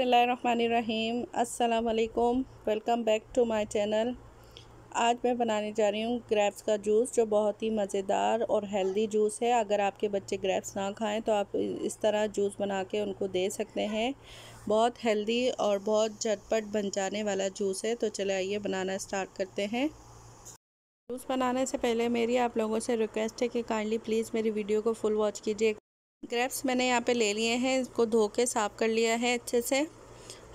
बिसमीम अल्लाम welcome back to my channel आज मैं बनाने जा रही हूँ ग्रेप्स का जूस जो बहुत ही मज़ेदार और हेल्दी जूस है अगर आपके बच्चे ग्रेप्स ना खाएं तो आप इस तरह जूस बना के उनको दे सकते हैं बहुत हेल्दी और बहुत झटपट बन जाने वाला जूस है तो चले आइए बनाना स्टार्ट करते हैं जूस बनाने से पहले मेरी आप लोगों से रिक्वेस्ट है कि काइंडली प्लीज़ मेरी वीडियो को फुल वॉच कीजिए ग्रेप्स मैंने यहाँ पे ले लिए हैं इसको धो के साफ़ कर लिया है अच्छे से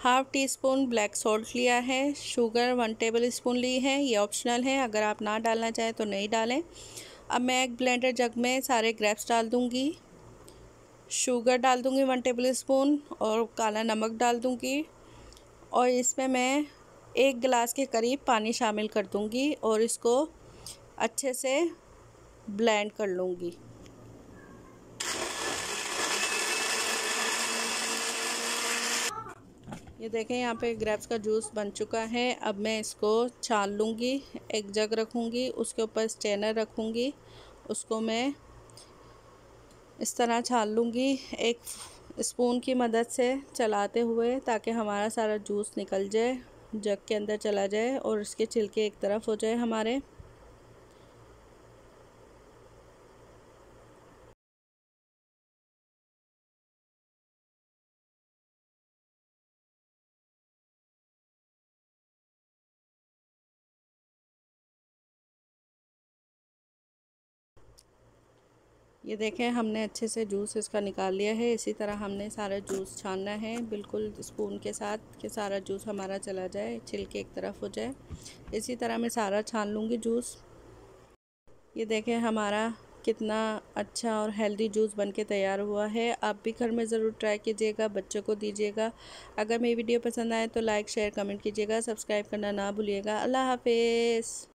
half teaspoon black salt लिया है शुगर वन टेबल स्पून ली है ये ऑप्शनल है अगर आप ना डालना चाहें तो नहीं डालें अब मैं एक ब्लेंडर जग में सारे ग्रेप्स डाल दूँगी शुगर डाल दूँगी वन टेबल स्पून और काला नमक डाल दूँगी और इसमें मैं एक गिलास के करीब पानी शामिल कर दूँगी और इसको अच्छे से ब्लेंड कर लूँगी ये देखें यहाँ पे ग्रेप्स का जूस बन चुका है अब मैं इसको छान लूँगी एक जग रखूँगी उसके ऊपर स्टेनर रखूँगी उसको मैं इस तरह छान लूँगी एक स्पून की मदद से चलाते हुए ताकि हमारा सारा जूस निकल जाए जग के अंदर चला जाए और इसके छिलके एक तरफ हो जाए हमारे ये देखें हमने अच्छे से जूस इसका निकाल लिया है इसी तरह हमने सारा जूस छानना है बिल्कुल स्पून के साथ कि सारा जूस हमारा चला जाए छिलके एक तरफ हो जाए इसी तरह मैं सारा छान लूँगी जूस ये देखें हमारा कितना अच्छा और हेल्दी जूस बन के तैयार हुआ है आप भी घर में ज़रूर ट्राई कीजिएगा बच्चों को दीजिएगा अगर मेरी वीडियो पसंद आए तो लाइक शेयर कमेंट कीजिएगा सब्सक्राइब करना ना भूलिएगा अल्लाह हाफिज़